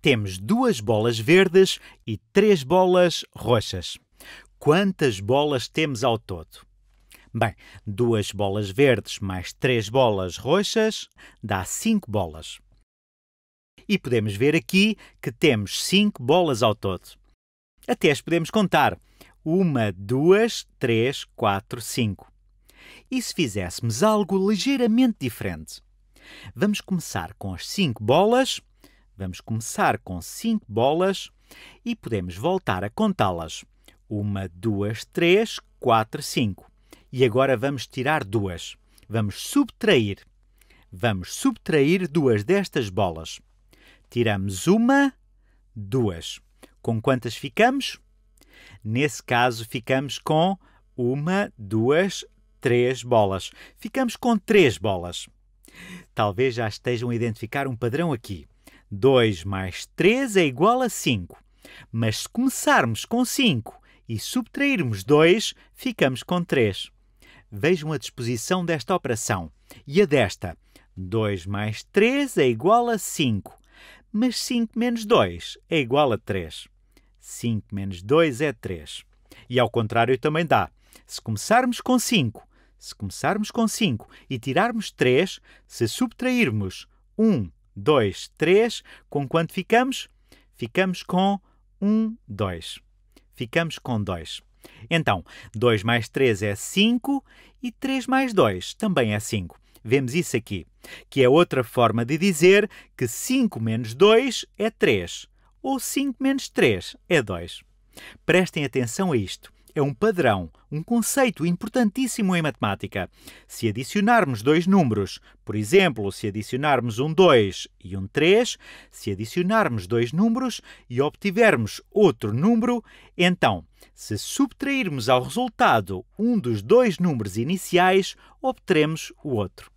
temos duas bolas verdes e três bolas roxas. Quantas bolas temos ao todo? Bem, duas bolas verdes mais três bolas roxas dá cinco bolas. E podemos ver aqui que temos cinco bolas ao todo. Até as podemos contar. Uma, duas, três, quatro, cinco. E se fizéssemos algo ligeiramente diferente? Vamos começar com as cinco bolas Vamos começar com 5 bolas e podemos voltar a contá-las. 1, 2, 3, 4, 5. E agora vamos tirar duas. Vamos subtrair. Vamos subtrair duas destas bolas. Tiramos uma, duas. Com quantas ficamos? Nesse caso, ficamos com uma, duas, três bolas. Ficamos com três bolas. Talvez já estejam a identificar um padrão aqui. 2 mais 3 é igual a 5. Mas se começarmos com 5 e subtrairmos 2, ficamos com 3. Vejam a disposição desta operação e a desta. 2 mais 3 é igual a 5, mas 5 menos 2 é igual a 3. 5 menos 2 é 3. E ao contrário também dá. Se começarmos com 5, se começarmos com 5 e tirarmos 3, se subtrairmos 1 2, 3. Com quanto ficamos? Ficamos com 1, 2. Ficamos com 2. Então, 2 mais 3 é 5 e 3 mais 2 também é 5. Vemos isso aqui, que é outra forma de dizer que 5 menos 2 é 3, ou 5 menos 3 é 2. Prestem atenção a isto é um padrão, um conceito importantíssimo em matemática. Se adicionarmos dois números, por exemplo, se adicionarmos um 2 e um 3, se adicionarmos dois números e obtivermos outro número, então, se subtrairmos ao resultado um dos dois números iniciais, obteremos o outro.